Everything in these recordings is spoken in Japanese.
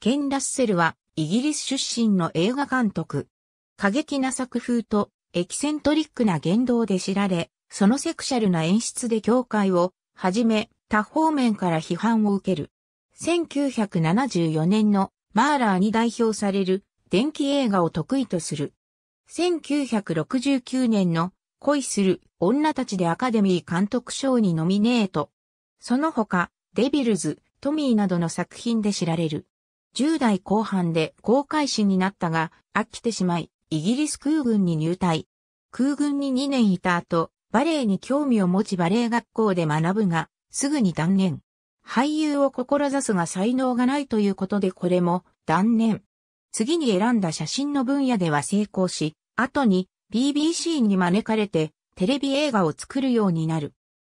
ケン・ラッセルは、イギリス出身の映画監督。過激な作風と、エキセントリックな言動で知られ、そのセクシャルな演出で教会を、はじめ、他方面から批判を受ける。1974年のマーラーに代表される電気映画を得意とする。1969年の恋する女たちでアカデミー監督賞にノミネート。その他、デビルズ、トミーなどの作品で知られる。10代後半で航海士になったが、飽きてしまい、イギリス空軍に入隊。空軍に2年いた後、バレエに興味を持ちバレエ学校で学ぶが、すぐに断念。俳優を志すが才能がないということでこれも断念。次に選んだ写真の分野では成功し、後に BBC に招かれてテレビ映画を作るようになる。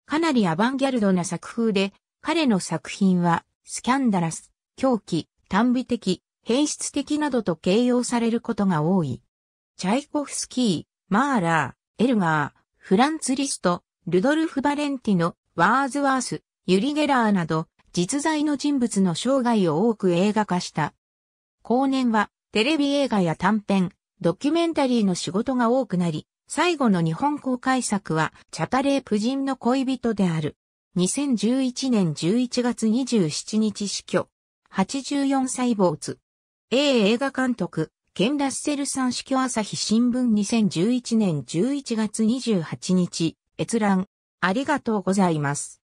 かなりアバンギャルドな作風で、彼の作品はスキャンダラス、狂気、単美的、変質的などと形容されることが多い。チャイコフスキー、マーラー、エルガー、フランツ・リスト、ルドルフ・バレンティノ、ワーズワース、ユリ・ゲラーなど、実在の人物の生涯を多く映画化した。後年は、テレビ映画や短編、ドキュメンタリーの仕事が多くなり、最後の日本公開作は、チャタレージ人の恋人である。2011年11月27日死去。84歳没。A 映画監督、ケン・ラッセルさん死去朝日新聞2011年11月28日、閲覧。ありがとうございます。